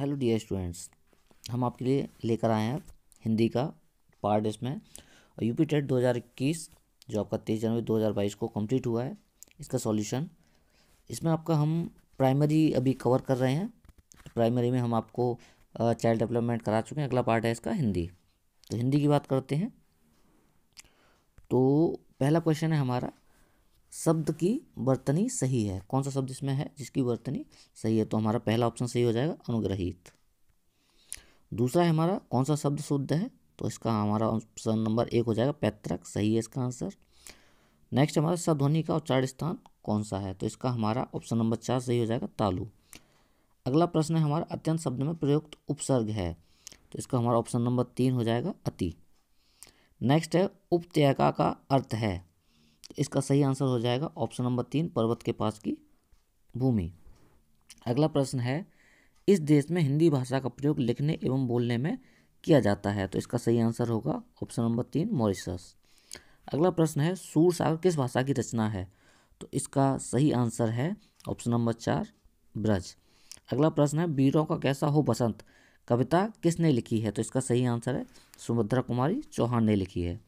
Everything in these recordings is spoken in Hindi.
हेलो डियर स्टूडेंट्स हम आपके लिए लेकर आए हैं हिंदी का पार्ट इसमें और यूपी टेट 2021 जो आपका तेईस जनवरी 2022 को कंप्लीट हुआ है इसका सॉल्यूशन इसमें आपका हम प्राइमरी अभी कवर कर रहे हैं तो प्राइमरी में हम आपको चाइल्ड डेवलपमेंट करा चुके हैं अगला पार्ट है इसका हिंदी तो हिंदी की बात करते हैं तो पहला क्वेश्चन है हमारा शब्द की वर्तनी सही है कौन सा शब्द इसमें है जिसकी वर्तनी सही है तो हमारा पहला ऑप्शन सही हो जाएगा अनुग्रहित दूसरा है हमारा कौन सा शब्द शुद्ध है तो इसका हमारा ऑप्शन नंबर एक हो जाएगा पैतृक सही है इसका आंसर नेक्स्ट हमारा सध्वनि का उच्चारण स्थान कौन सा है तो इसका हमारा ऑप्शन नंबर चार सही हो जाएगा तालु अगला प्रश्न है हमारा अत्यंत शब्द में प्रयुक्त उपसर्ग है तो इसका हमारा ऑप्शन नंबर तीन हो जाएगा अति नेक्स्ट है उपत्यका का अर्थ है इसका सही आंसर हो जाएगा ऑप्शन नंबर तीन पर्वत के पास की भूमि अगला प्रश्न है इस देश में हिंदी भाषा का प्रयोग लिखने एवं बोलने में किया जाता है तो इसका सही आंसर होगा ऑप्शन नंबर तीन मॉरिशस अगला प्रश्न है सूर सागर किस भाषा की रचना है तो इसका सही आंसर है ऑप्शन नंबर चार ब्रज अगला प्रश्न है वीरों का कैसा हो बसंत कविता किसने लिखी है तो इसका सही आंसर है सुभद्रा कुमारी चौहान ने लिखी है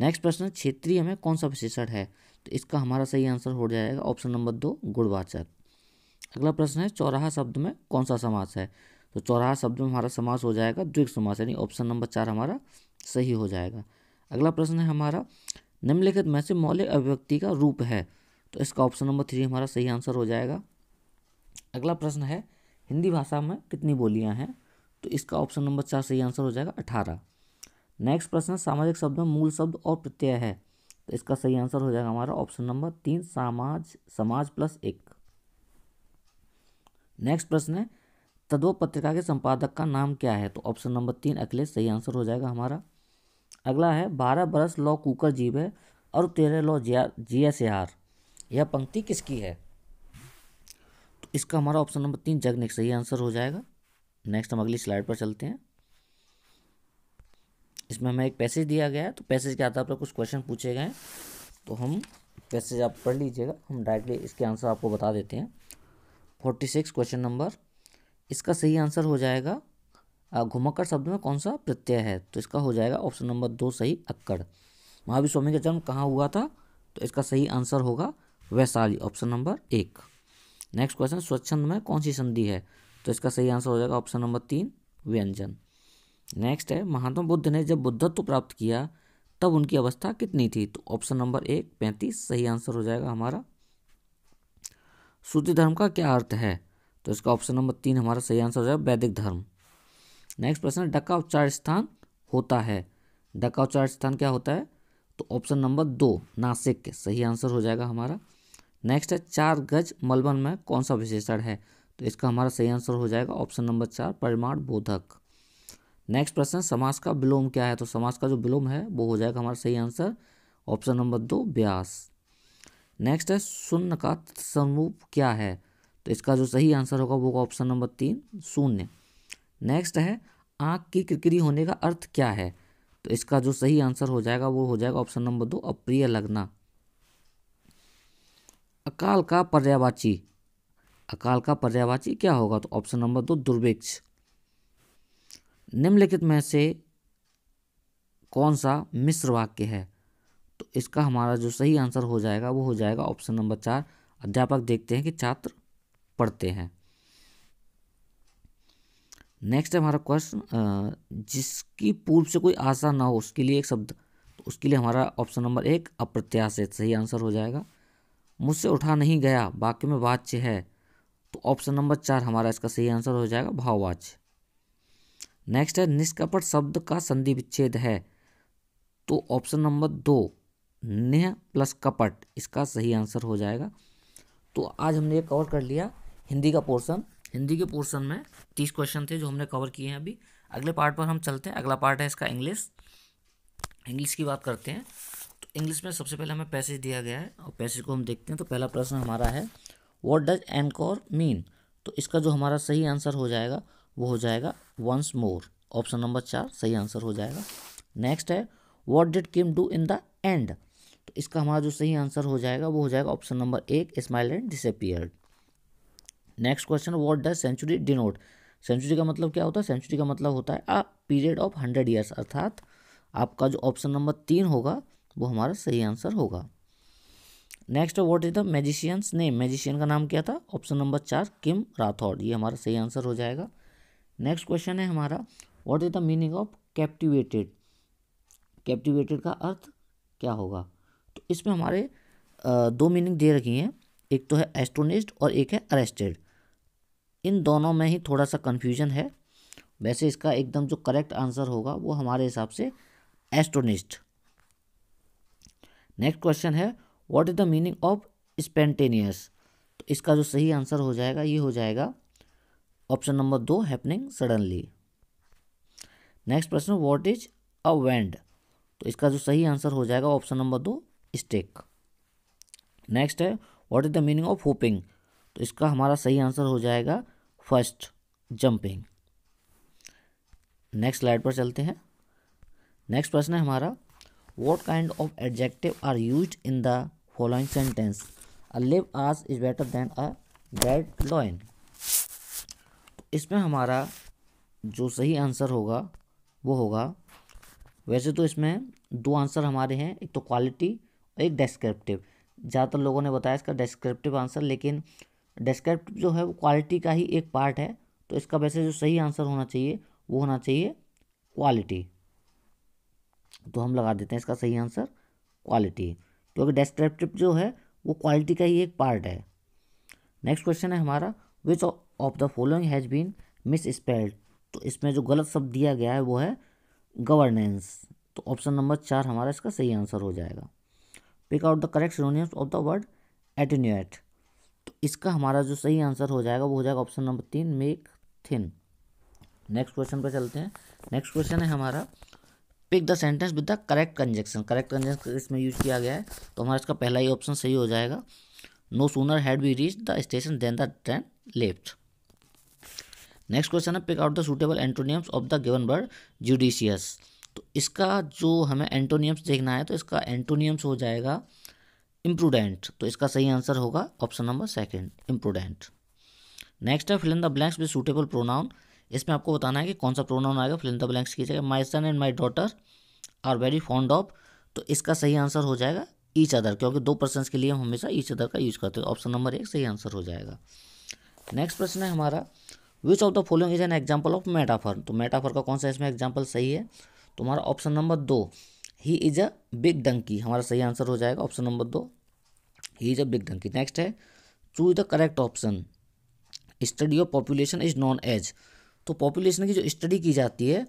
नेक्स्ट प्रश्न क्षेत्रीय में कौन सा विशेषण है तो इसका हमारा सही आंसर हो जाएगा ऑप्शन नंबर दो गुणवाचक अगला प्रश्न है चौराहा शब्द में कौन सा समास है तो चौराहा शब्द में हमारा समास हो जाएगा द्विग समास यानी ऑप्शन नंबर चार हमारा सही हो जाएगा अगला प्रश्न है हमारा निम्नलिखित में से मौलिक अभिव्यक्ति का रूप है तो इसका ऑप्शन नंबर थ्री हमारा सही आंसर हो जाएगा अगला प्रश्न है हिंदी भाषा में कितनी बोलियां हैं तो इसका ऑप्शन नंबर चार सही आंसर हो जाएगा अठारह नेक्स्ट प्रश्न सामाजिक शब्द में मूल शब्द और प्रत्यय है तो इसका सही आंसर हो जाएगा हमारा ऑप्शन नंबर तीन समाज समाज प्लस एक नेक्स्ट प्रश्न है तद्व पत्रिका के संपादक का नाम क्या है तो ऑप्शन नंबर तीन अखिलेश सही आंसर हो जाएगा हमारा अगला है बारह बरस लॉ कुकर जीव है और तेरह लॉ जी एस आर यह पंक्ति किसकी है तो इसका हमारा ऑप्शन नंबर तीन जगनिक सही आंसर हो जाएगा नेक्स्ट हम अगली स्लाइड पर चलते हैं इसमें हमें एक पैसेज दिया गया है तो पैसेज के आधार पर कुछ क्वेश्चन पूछे गए हैं तो हम पैसेज आप पढ़ लीजिएगा हम डायरेक्टली इसके आंसर आपको बता देते हैं फोर्टी सिक्स क्वेश्चन नंबर इसका सही आंसर हो जाएगा घुमक्कड़ शब्द में कौन सा प्रत्यय है तो इसका हो जाएगा ऑप्शन नंबर दो सही अक्कड़ महावीर स्वामी का जन्म कहाँ हुआ था तो इसका सही आंसर होगा वैशाली ऑप्शन नंबर एक नेक्स्ट क्वेश्चन स्वच्छंद में कौन सी संधि है तो इसका सही आंसर हो जाएगा ऑप्शन नंबर तीन व्यंजन नेक्स्ट है महात्मा बुद्ध ने जब बुद्धत्व प्राप्त किया तब उनकी अवस्था कितनी थी तो ऑप्शन नंबर एक पैंतीस सही आंसर हो जाएगा हमारा श्रुति धर्म का क्या अर्थ है तो इसका ऑप्शन नंबर तीन हमारा सही आंसर हो जाएगा वैदिक धर्म नेक्स्ट प्रश्न डका उपचार स्थान होता है डका उपचार स्थान क्या होता है तो ऑप्शन नंबर दो नासिक सही आंसर हो जाएगा हमारा नेक्स्ट है चार गज मलबन में कौन सा विशेषण है तो इसका हमारा सही आंसर हो जाएगा ऑप्शन नंबर चार परिमाण बोधक नेक्स्ट प्रश्न समास का विलोम क्या है तो समास का जो विलोम है वो हो जाएगा हमारा सही आंसर ऑप्शन नंबर दो ब्यास नेक्स्ट है शून्य का समूप क्या है तो इसका जो सही आंसर होगा वो होगा ऑप्शन नंबर तीन शून्य नेक्स्ट है आँख की किरकिरी होने का अर्थ क्या है तो इसका जो सही आंसर हो जाएगा वो हो जाएगा ऑप्शन नंबर दो अप्रिय लगना अकाल का पर्यावाची अकाल का पर्यावाची क्या होगा तो ऑप्शन नंबर दो दुर्भिक्ष निम्नलिखित में से कौन सा मिश्र वाक्य है तो इसका हमारा जो सही आंसर हो जाएगा वो हो जाएगा ऑप्शन नंबर चार अध्यापक देखते हैं कि छात्र पढ़ते हैं नेक्स्ट है हमारा क्वेश्चन जिसकी पूर्व से कोई आशा ना हो उसके लिए एक शब्द तो उसके लिए हमारा ऑप्शन नंबर एक अप्रत्याशित सही आंसर हो जाएगा मुझसे उठा नहीं गया वाक्य में वाच्य है तो ऑप्शन नंबर चार हमारा इसका सही आंसर हो जाएगा भाववाच्य नेक्स्ट है निष्कपट शब्द का संधि विच्छेद है तो ऑप्शन नंबर दो नेह प्लस कपट इसका सही आंसर हो जाएगा तो आज हमने ये कवर कर लिया हिंदी का पोर्शन हिंदी के पोर्शन में तीस क्वेश्चन थे जो हमने कवर किए हैं अभी अगले पार्ट पर हम चलते हैं अगला पार्ट है इसका इंग्लिश इंग्लिश की बात करते हैं तो इंग्लिश में सबसे पहले हमें पैसेज दिया गया है और पैसेज को हम देखते हैं तो पहला प्रश्न हमारा है वॉट डज एनकोर मीन तो इसका जो हमारा सही आंसर हो जाएगा वो हो जाएगा वंस मोर ऑप्शन नंबर चार सही आंसर हो जाएगा नेक्स्ट है what did Kim do in the end तो इसका हमारा जो सही आंसर हो जाएगा वो हो जाएगा ऑप्शन नंबर एक smile and disappeared next question what does century denote century का मतलब क्या होता है सेंचुरी का मतलब होता है a period of hundred years अर्थात आपका जो ऑप्शन नंबर तीन होगा वो हमारा सही आंसर होगा next what is the magician's name magician का नाम क्या था ऑप्शन नंबर चार किम राठौड़ ये हमारा सही आंसर हो जाएगा नेक्स्ट क्वेश्चन है हमारा what is the meaning of captivated captivated का अर्थ क्या होगा तो इसमें हमारे दो मीनिंग दे रखी हैं एक तो है एस्ट्रोनिस्ट और एक है अरेस्टेड इन दोनों में ही थोड़ा सा कन्फ्यूजन है वैसे इसका एकदम जो करेक्ट आंसर होगा वो हमारे हिसाब से एस्ट्रोनिस्ट नेक्स्ट क्वेश्चन है what is the meaning of spontaneous तो इसका जो सही आंसर हो जाएगा ये हो जाएगा ऑप्शन नंबर दो हैपनिंग सडनली नेक्स्ट प्रश्न व्हाट इज अ वेंड तो इसका जो सही आंसर हो जाएगा ऑप्शन नंबर दो स्टेक नेक्स्ट है what is the meaning of hoping तो इसका हमारा सही आंसर हो जाएगा फर्स्ट जंपिंग नेक्स्ट स्लाइड पर चलते हैं नेक्स्ट प्रश्न है हमारा what kind of adjective are use in the following sentence a live ass is better than a dead lion इसमें हमारा जो सही आंसर होगा वो होगा वैसे तो इसमें दो आंसर हमारे हैं एक तो क्वालिटी और एक डिस्क्रिप्टिव ज़्यादातर लोगों ने बताया इसका डिस्क्रिप्टिव आंसर लेकिन डिस्क्रिप्टिव जो है वो क्वालिटी का ही एक पार्ट है तो इसका वैसे जो सही आंसर होना चाहिए वो होना चाहिए क्वालिटी तो हम लगा देते हैं इसका सही आंसर क्वालिटी क्योंकि डिस्क्रिप्टिव जो है वो क्वालिटी का ही एक पार्ट है नेक्स्ट क्वेश्चन है हमारा which of the following has been misspelled तो इसमें जो गलत शब्द दिया गया है वो है गवर्नेंस तो ऑप्शन नंबर चार हमारा इसका सही आंसर हो जाएगा pick out the correct synonyms of the word attenuate तो इसका हमारा जो सही आंसर हो जाएगा वो हो जाएगा ऑप्शन नंबर तीन मेक थिन नेक्स्ट क्वेश्चन पर चलते हैं नेक्स्ट क्वेश्चन है हमारा pick the sentence with the correct conjunction correct conjunction इसमें यूज किया गया है तो हमारा इसका पहला ही ऑप्शन सही हो जाएगा no sooner had be reach the station than the train left next question है pick out the suitable antonyms of the given word judicious तो इसका जो हमें एंटोनियम्स देखना है तो इसका एंटोनियम्स हो जाएगा इम्प्रूडेंट तो इसका सही आंसर होगा option number second imprudent next है fill in the blanks with suitable pronoun इसमें आपको बताना है कि कौन सा प्रोनाउन आएगा फिलिंद द ब्लैंक्स की जगह my son and my daughter are very fond of तो इसका सही आंसर हो जाएगा ईच अदर क्योंकि दो पर्सन के लिए हम हमेशा ईच अदर का यूज करते हैं ऑप्शन नंबर एक सही आंसर हो जाएगा नेक्स्ट प्रश्न है हमारा which of the following is an example of metaphor तो मेटाफर का कौन सा इसमें एग्जाम्पल सही है तुम्हारा ऑप्शन नंबर दो he is a big donkey हमारा सही आंसर हो जाएगा ऑप्शन नंबर दो he is a big donkey next है choose the correct option study of population is known as तो पॉपुलेशन की जो स्टडी की जाती है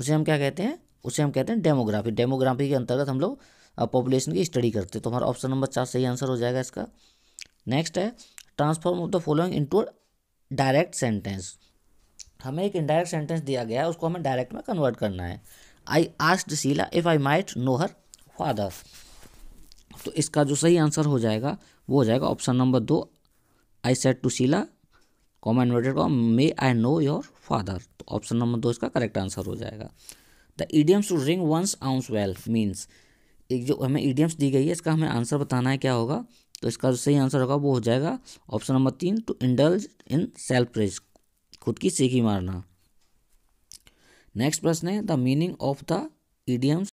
उसे हम क्या कहते हैं उसे हम कहते हैं डेमोग्राफी डेमोग्राफी के अंतर्गत हम लोग पॉपुलेशन की स्टडी करते हैं तो हमारा ऑप्शन नंबर चार सही आंसर हो जाएगा इसका नेक्स्ट है transform of the following into direct sentence हमें एक इनडायरेक्ट सेंटेंस दिया गया है उसको हमें डायरेक्ट में कन्वर्ट करना है I asked Sheela if I might know her father तो इसका जो सही आंसर हो जाएगा वो हो जाएगा ऑप्शन नंबर दो I said to Sheela comma inverted comma may I know your father तो ऑप्शन नंबर दो इसका करेक्ट आंसर हो जाएगा the idioms to ring one's own वेल्फ मीन्स एक जो हमें ईडियम्स दी गई है इसका हमें आंसर बताना है क्या होगा तो इसका जो सही आंसर होगा वो हो जाएगा ऑप्शन नंबर तीन to indulge in self praise खुद की सीखी मारना नेक्स्ट प्रश्न है the meaning of the idioms